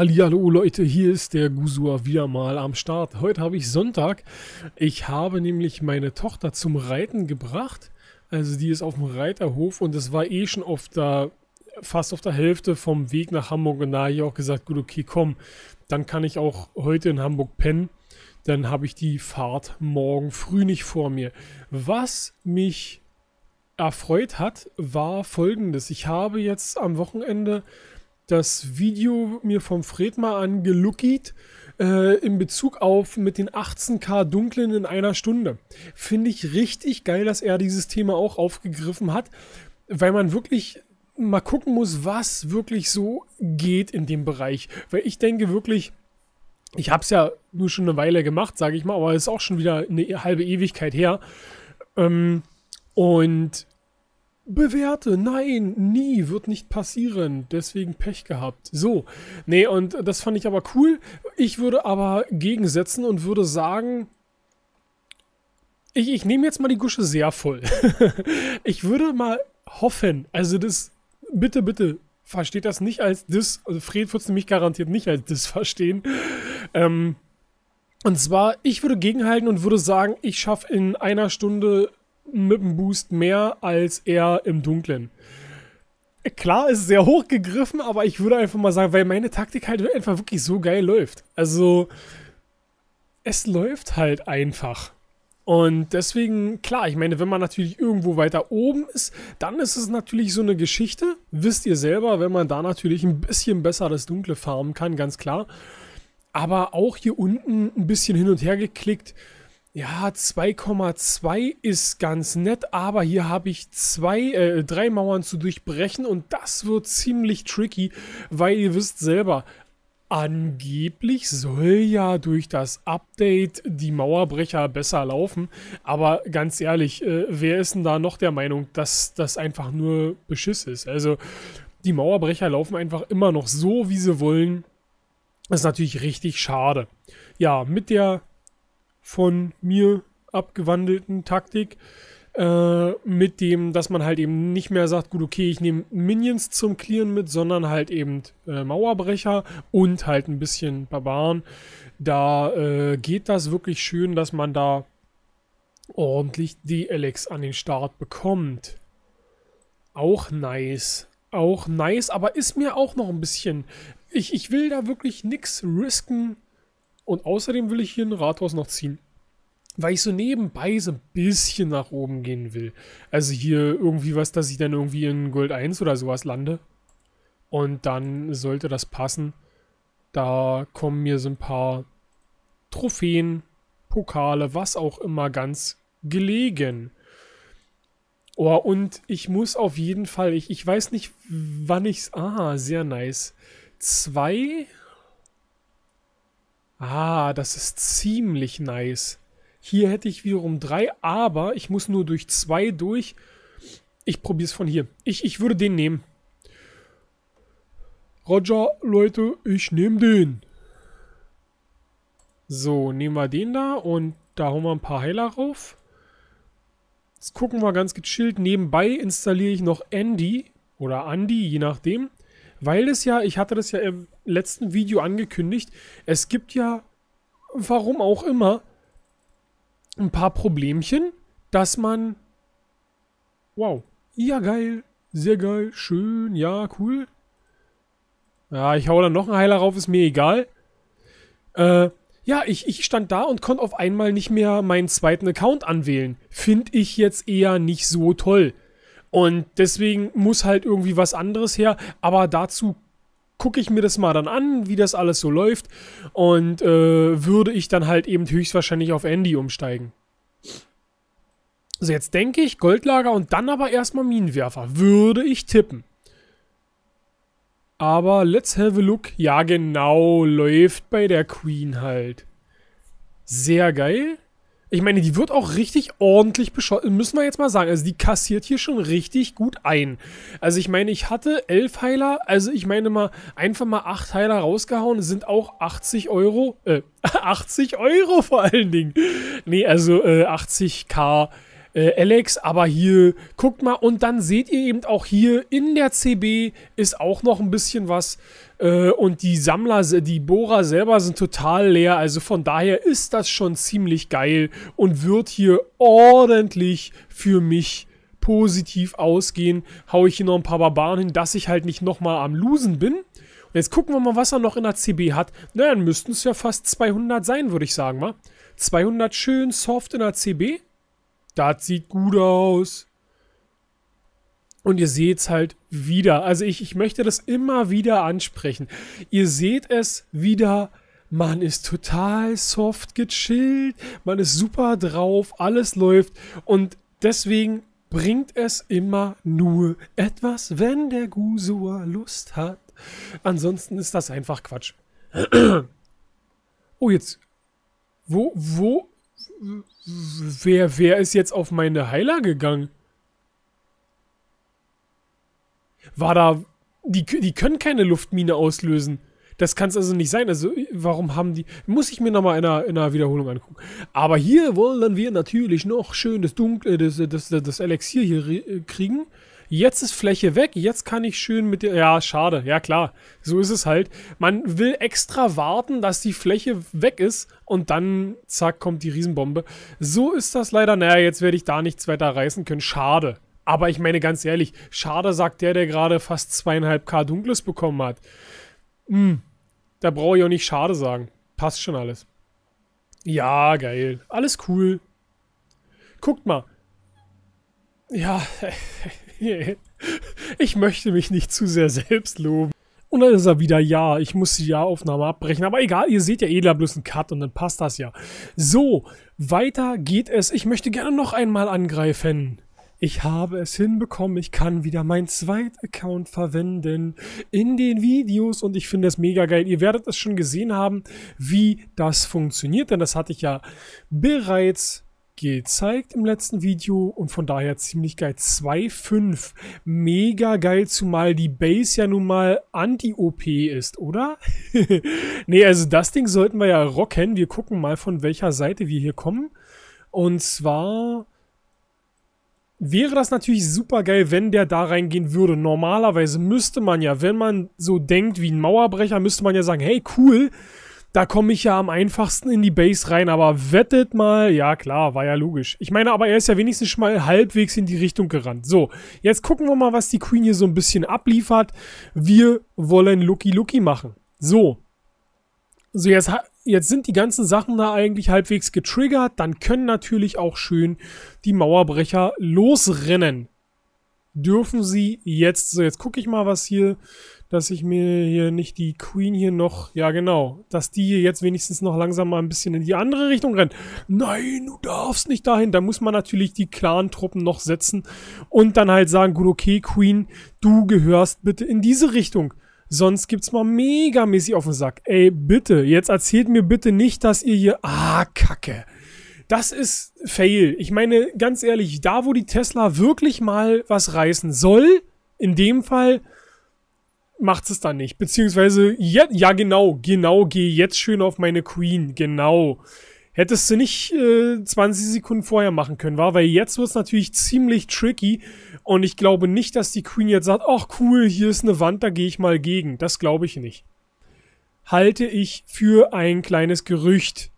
Hallihallo Leute, hier ist der Gusua wieder mal am Start. Heute habe ich Sonntag. Ich habe nämlich meine Tochter zum Reiten gebracht. Also die ist auf dem Reiterhof und es war eh schon auf der, fast auf der Hälfte vom Weg nach Hamburg. Und da habe ich auch gesagt, gut, okay, komm, dann kann ich auch heute in Hamburg pennen. Dann habe ich die Fahrt morgen früh nicht vor mir. Was mich erfreut hat, war folgendes. Ich habe jetzt am Wochenende das Video mir vom Fred mal angeluckied äh, in Bezug auf mit den 18k Dunklen in einer Stunde. Finde ich richtig geil, dass er dieses Thema auch aufgegriffen hat, weil man wirklich mal gucken muss, was wirklich so geht in dem Bereich. Weil ich denke wirklich, ich habe es ja nur schon eine Weile gemacht, sage ich mal, aber es ist auch schon wieder eine halbe Ewigkeit her. Ähm, und bewerte. Nein, nie, wird nicht passieren. Deswegen Pech gehabt. So, nee, und das fand ich aber cool. Ich würde aber gegensetzen und würde sagen, ich, ich nehme jetzt mal die Gusche sehr voll. ich würde mal hoffen, also das, bitte, bitte, versteht das nicht als Dis. Also Fred wird es nämlich garantiert nicht als Dis verstehen. Ähm, und zwar, ich würde gegenhalten und würde sagen, ich schaffe in einer Stunde mit dem Boost mehr als er im Dunklen. Klar, ist sehr hoch gegriffen, aber ich würde einfach mal sagen, weil meine Taktik halt einfach wirklich so geil läuft. Also, es läuft halt einfach. Und deswegen, klar, ich meine, wenn man natürlich irgendwo weiter oben ist, dann ist es natürlich so eine Geschichte. Wisst ihr selber, wenn man da natürlich ein bisschen besser das Dunkle farmen kann, ganz klar. Aber auch hier unten ein bisschen hin und her geklickt ja, 2,2 ist ganz nett, aber hier habe ich zwei, äh, drei Mauern zu durchbrechen und das wird ziemlich tricky, weil ihr wisst selber, angeblich soll ja durch das Update die Mauerbrecher besser laufen, aber ganz ehrlich, äh, wer ist denn da noch der Meinung, dass das einfach nur Beschiss ist? Also, die Mauerbrecher laufen einfach immer noch so, wie sie wollen. Das ist natürlich richtig schade. Ja, mit der von mir abgewandelten Taktik. Äh, mit dem, dass man halt eben nicht mehr sagt, gut, okay, ich nehme Minions zum Clearen mit, sondern halt eben äh, Mauerbrecher und halt ein bisschen Barbaren. Da äh, geht das wirklich schön, dass man da ordentlich DLX an den Start bekommt. Auch nice. Auch nice, aber ist mir auch noch ein bisschen. Ich, ich will da wirklich nichts risken und außerdem will ich hier ein Rathaus noch ziehen. Weil ich so nebenbei so ein bisschen nach oben gehen will. Also hier irgendwie was, dass ich dann irgendwie in Gold 1 oder sowas lande. Und dann sollte das passen. Da kommen mir so ein paar Trophäen, Pokale, was auch immer ganz gelegen. Oh, und ich muss auf jeden Fall, ich, ich weiß nicht, wann ich's. Ah, sehr nice. Zwei Ah, das ist ziemlich nice. Hier hätte ich wiederum drei, aber ich muss nur durch zwei durch. Ich probiere es von hier. Ich, ich würde den nehmen. Roger, Leute, ich nehme den. So, nehmen wir den da und da hauen wir ein paar Heiler rauf. Jetzt gucken wir ganz gechillt. Nebenbei installiere ich noch Andy oder Andy, je nachdem. Weil es ja, ich hatte das ja im letzten Video angekündigt, es gibt ja, warum auch immer, ein paar Problemchen, dass man... Wow. Ja, geil. Sehr geil. Schön. Ja, cool. Ja, ich hau da noch einen Heiler rauf, ist mir egal. Äh, ja, ich, ich stand da und konnte auf einmal nicht mehr meinen zweiten Account anwählen. Finde ich jetzt eher nicht so toll. Und deswegen muss halt irgendwie was anderes her. Aber dazu gucke ich mir das mal dann an, wie das alles so läuft. Und äh, würde ich dann halt eben höchstwahrscheinlich auf Andy umsteigen. So, jetzt denke ich, Goldlager und dann aber erstmal Minenwerfer. Würde ich tippen. Aber let's have a look. Ja, genau, läuft bei der Queen halt. Sehr geil. Ich meine, die wird auch richtig ordentlich beschossen, müssen wir jetzt mal sagen. Also die kassiert hier schon richtig gut ein. Also ich meine, ich hatte elf Heiler, also ich meine mal, einfach mal acht Heiler rausgehauen, sind auch 80 Euro, äh, 80 Euro vor allen Dingen. Nee, also äh, 80k äh, Alex, aber hier guckt mal und dann seht ihr eben auch hier in der CB ist auch noch ein bisschen was äh, und die Sammler, die Bohrer selber sind total leer, also von daher ist das schon ziemlich geil und wird hier ordentlich für mich positiv ausgehen. Hau ich hier noch ein paar Barbaren hin, dass ich halt nicht nochmal am Losen bin. Und jetzt gucken wir mal, was er noch in der CB hat. Na, dann müssten es ja fast 200 sein, würde ich sagen, wa? 200 schön soft in der CB. Das sieht gut aus. Und ihr seht es halt wieder. Also ich, ich möchte das immer wieder ansprechen. Ihr seht es wieder. Man ist total soft gechillt. Man ist super drauf. Alles läuft. Und deswegen bringt es immer nur etwas, wenn der Gusua Lust hat. Ansonsten ist das einfach Quatsch. oh, jetzt. Wo, wo, Wer, wer ist jetzt auf meine Heiler gegangen? War da. Die, die können keine Luftmine auslösen. Das kann es also nicht sein. Also, warum haben die. Muss ich mir nochmal in, einer, in einer Wiederholung angucken. Aber hier wollen wir natürlich noch schön das dunkle, das, das, das Elixier hier kriegen. Jetzt ist Fläche weg, jetzt kann ich schön mit der... Ja, schade, ja klar, so ist es halt. Man will extra warten, dass die Fläche weg ist und dann, zack, kommt die Riesenbombe. So ist das leider. Naja, jetzt werde ich da nichts weiter reißen können. Schade. Aber ich meine ganz ehrlich, schade sagt der, der gerade fast zweieinhalb K Dunkles bekommen hat. Hm, da brauche ich auch nicht schade sagen. Passt schon alles. Ja, geil. Alles cool. Guckt mal. Ja, ich möchte mich nicht zu sehr selbst loben. Und dann ist er wieder, ja, ich muss die Aufnahme abbrechen. Aber egal, ihr seht ja edler eh bloß einen Cut und dann passt das ja. So, weiter geht es. Ich möchte gerne noch einmal angreifen. Ich habe es hinbekommen, ich kann wieder meinen Zweit-Account verwenden in den Videos und ich finde es mega geil. Ihr werdet es schon gesehen haben, wie das funktioniert, denn das hatte ich ja bereits gezeigt im letzten Video und von daher ziemlich geil. 2,5. Mega geil, zumal die Base ja nun mal anti-OP ist, oder? ne, also das Ding sollten wir ja rocken. Wir gucken mal, von welcher Seite wir hier kommen. Und zwar wäre das natürlich super geil, wenn der da reingehen würde. Normalerweise müsste man ja, wenn man so denkt wie ein Mauerbrecher, müsste man ja sagen, hey, cool, da komme ich ja am einfachsten in die Base rein, aber wettet mal, ja klar, war ja logisch. Ich meine, aber er ist ja wenigstens schon mal halbwegs in die Richtung gerannt. So, jetzt gucken wir mal, was die Queen hier so ein bisschen abliefert. Wir wollen Lucky Lucky machen. So. So, jetzt, jetzt sind die ganzen Sachen da eigentlich halbwegs getriggert. Dann können natürlich auch schön die Mauerbrecher losrennen dürfen sie jetzt, so jetzt gucke ich mal was hier, dass ich mir hier nicht die Queen hier noch, ja genau, dass die hier jetzt wenigstens noch langsam mal ein bisschen in die andere Richtung rennt. Nein, du darfst nicht dahin. Da muss man natürlich die Clan-Truppen noch setzen und dann halt sagen, gut, okay, Queen, du gehörst bitte in diese Richtung. Sonst gibt's mal megamäßig auf den Sack. Ey, bitte, jetzt erzählt mir bitte nicht, dass ihr hier, ah, Kacke das ist Fail. Ich meine, ganz ehrlich, da wo die Tesla wirklich mal was reißen soll, in dem Fall macht es dann nicht. Beziehungsweise, ja, ja genau, genau, geh jetzt schön auf meine Queen, genau. Hättest du nicht äh, 20 Sekunden vorher machen können, war, weil jetzt wird es natürlich ziemlich tricky und ich glaube nicht, dass die Queen jetzt sagt, ach cool, hier ist eine Wand, da gehe ich mal gegen. Das glaube ich nicht. Halte ich für ein kleines Gerücht.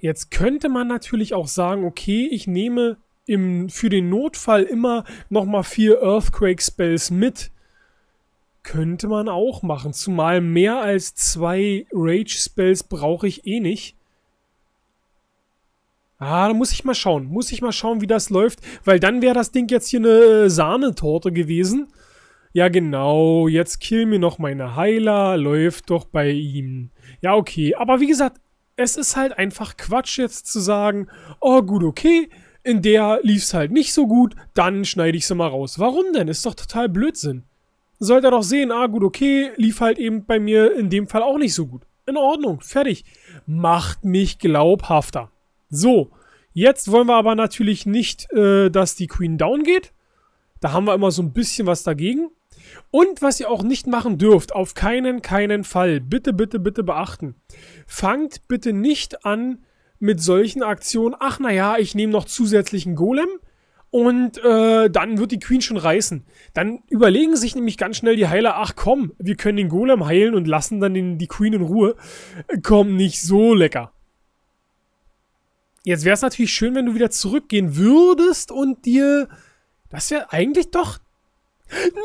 Jetzt könnte man natürlich auch sagen, okay, ich nehme im, für den Notfall immer nochmal vier Earthquake Spells mit. Könnte man auch machen, zumal mehr als zwei Rage Spells brauche ich eh nicht. Ah, da muss ich mal schauen. Muss ich mal schauen, wie das läuft. Weil dann wäre das Ding jetzt hier eine Sahnetorte gewesen. Ja, genau. Jetzt kill mir noch meine Heiler. Läuft doch bei ihm. Ja, okay. Aber wie gesagt, es ist halt einfach Quatsch jetzt zu sagen, oh gut, okay, in der lief's halt nicht so gut, dann schneide ich sie mal raus. Warum denn? Ist doch total Blödsinn. Sollt ihr doch sehen, ah gut, okay, lief halt eben bei mir in dem Fall auch nicht so gut. In Ordnung, fertig. Macht mich glaubhafter. So, jetzt wollen wir aber natürlich nicht, äh, dass die Queen down geht. Da haben wir immer so ein bisschen was dagegen. Und was ihr auch nicht machen dürft, auf keinen, keinen Fall, bitte, bitte, bitte beachten. Fangt bitte nicht an mit solchen Aktionen, ach naja, ich nehme noch zusätzlichen Golem und äh, dann wird die Queen schon reißen. Dann überlegen sich nämlich ganz schnell die Heiler, ach komm, wir können den Golem heilen und lassen dann den, die Queen in Ruhe. Komm, nicht so lecker. Jetzt wäre es natürlich schön, wenn du wieder zurückgehen würdest und dir... Das wäre eigentlich doch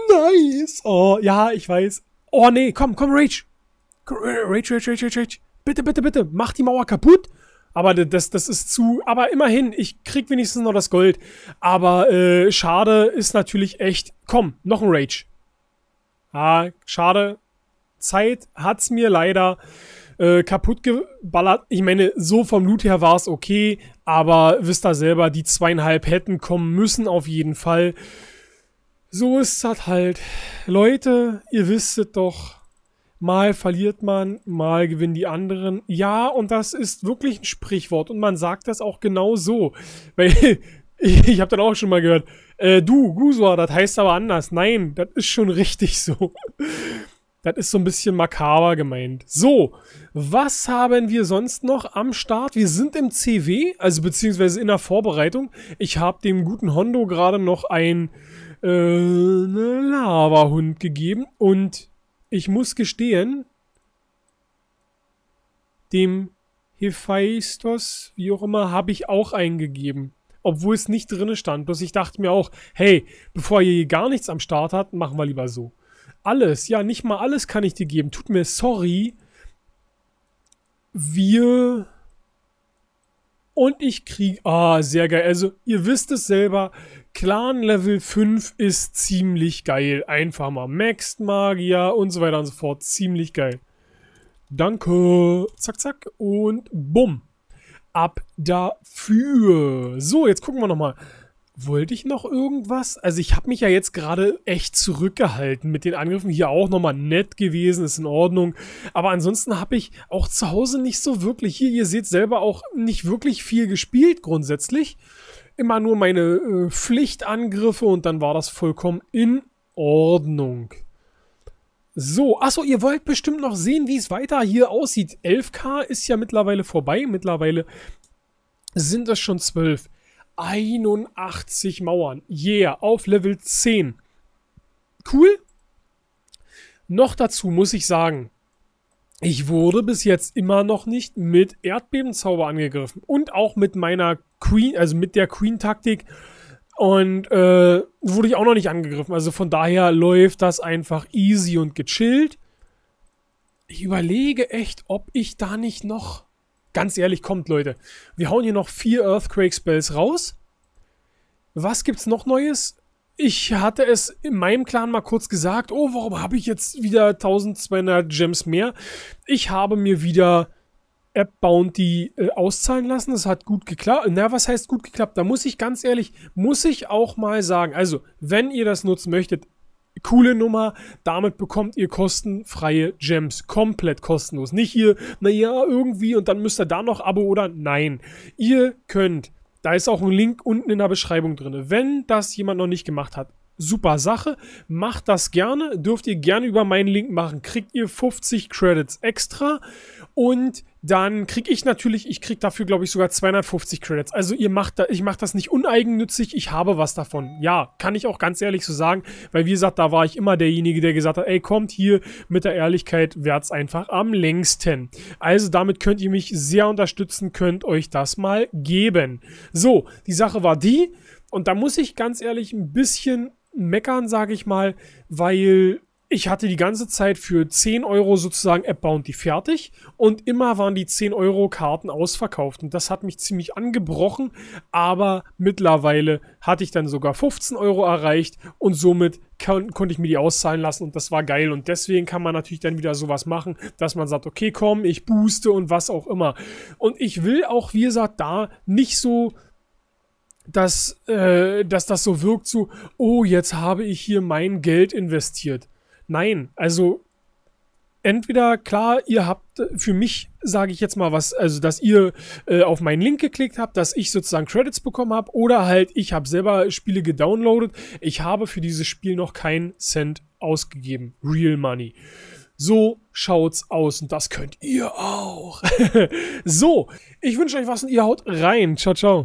Nice. Oh, ja, ich weiß. Oh, nee, komm, komm, Rage. Rage, Rage, Rage, Rage, Rage. Bitte, bitte, bitte, mach die Mauer kaputt. Aber das, das ist zu. Aber immerhin, ich krieg wenigstens noch das Gold. Aber äh, schade ist natürlich echt. Komm, noch ein Rage. Ah, schade. Zeit hat's mir leider äh, kaputt geballert. Ich meine, so vom Loot her war's okay. Aber wisst ihr selber, die zweieinhalb hätten kommen müssen auf jeden Fall. So ist das halt. Leute, ihr wisstet doch, mal verliert man, mal gewinnen die anderen. Ja, und das ist wirklich ein Sprichwort und man sagt das auch genau so. Weil ich, ich habe dann auch schon mal gehört, äh, du, Gusua, das heißt aber anders. Nein, das ist schon richtig so. Das ist so ein bisschen makaber gemeint. So, was haben wir sonst noch am Start? Wir sind im CW, also beziehungsweise in der Vorbereitung. Ich habe dem guten Hondo gerade noch ein äh, ne Lava-Hund gegeben und ich muss gestehen, dem Hephaistos, wie auch immer, habe ich auch einen gegeben. Obwohl es nicht drin stand. Bloß ich dachte mir auch, hey, bevor ihr hier gar nichts am Start habt, machen wir lieber so. Alles, ja, nicht mal alles kann ich dir geben. Tut mir sorry. Wir und ich kriege. Ah, sehr geil. Also, ihr wisst es selber. Clan Level 5 ist ziemlich geil. Einfach mal Maxed Magier und so weiter und so fort. Ziemlich geil. Danke. Zack, zack. Und bumm. Ab dafür. So, jetzt gucken wir nochmal. mal wollte ich noch irgendwas? Also ich habe mich ja jetzt gerade echt zurückgehalten mit den Angriffen. Hier auch nochmal nett gewesen, ist in Ordnung. Aber ansonsten habe ich auch zu Hause nicht so wirklich, hier, ihr seht selber auch nicht wirklich viel gespielt grundsätzlich. Immer nur meine äh, Pflichtangriffe und dann war das vollkommen in Ordnung. So, achso, ihr wollt bestimmt noch sehen, wie es weiter hier aussieht. 11k ist ja mittlerweile vorbei. Mittlerweile sind es schon 12. 81 Mauern. Yeah, auf Level 10. Cool. Noch dazu muss ich sagen, ich wurde bis jetzt immer noch nicht mit Erdbebenzauber angegriffen. Und auch mit meiner Queen, also mit der Queen-Taktik. Und äh, wurde ich auch noch nicht angegriffen. Also von daher läuft das einfach easy und gechillt. Ich überlege echt, ob ich da nicht noch Ganz ehrlich, kommt Leute. Wir hauen hier noch vier Earthquake Spells raus. Was gibt's noch Neues? Ich hatte es in meinem Clan mal kurz gesagt, oh, warum habe ich jetzt wieder 1200 Gems mehr? Ich habe mir wieder App Bounty äh, auszahlen lassen. Das hat gut geklappt. Na, was heißt gut geklappt? Da muss ich ganz ehrlich, muss ich auch mal sagen, also, wenn ihr das nutzen möchtet, coole Nummer. Damit bekommt ihr kostenfreie Gems. Komplett kostenlos. Nicht hier, naja, irgendwie und dann müsst ihr da noch Abo oder nein. Ihr könnt. Da ist auch ein Link unten in der Beschreibung drin. Wenn das jemand noch nicht gemacht hat, super Sache. Macht das gerne. Dürft ihr gerne über meinen Link machen. Kriegt ihr 50 Credits extra und dann kriege ich natürlich, ich kriege dafür, glaube ich, sogar 250 Credits. Also ihr macht da, ich mache das nicht uneigennützig, ich habe was davon. Ja, kann ich auch ganz ehrlich so sagen, weil wie gesagt, da war ich immer derjenige, der gesagt hat, ey, kommt hier mit der Ehrlichkeit, wärts einfach am längsten. Also damit könnt ihr mich sehr unterstützen, könnt euch das mal geben. So, die Sache war die, und da muss ich ganz ehrlich ein bisschen meckern, sage ich mal, weil ich hatte die ganze Zeit für 10 Euro sozusagen App Bounty fertig und immer waren die 10 Euro Karten ausverkauft und das hat mich ziemlich angebrochen, aber mittlerweile hatte ich dann sogar 15 Euro erreicht und somit kon konnte ich mir die auszahlen lassen und das war geil und deswegen kann man natürlich dann wieder sowas machen, dass man sagt, okay, komm, ich booste und was auch immer. Und ich will auch, wie gesagt, da nicht so dass, äh, dass das so wirkt, so, oh, jetzt habe ich hier mein Geld investiert. Nein, also entweder klar, ihr habt äh, für mich, sage ich jetzt mal was, also dass ihr äh, auf meinen Link geklickt habt, dass ich sozusagen Credits bekommen habe oder halt ich habe selber Spiele gedownloadet. Ich habe für dieses Spiel noch keinen Cent ausgegeben. Real Money. So schaut's aus und das könnt ihr auch. so, ich wünsche euch was und ihr haut rein. Ciao, ciao.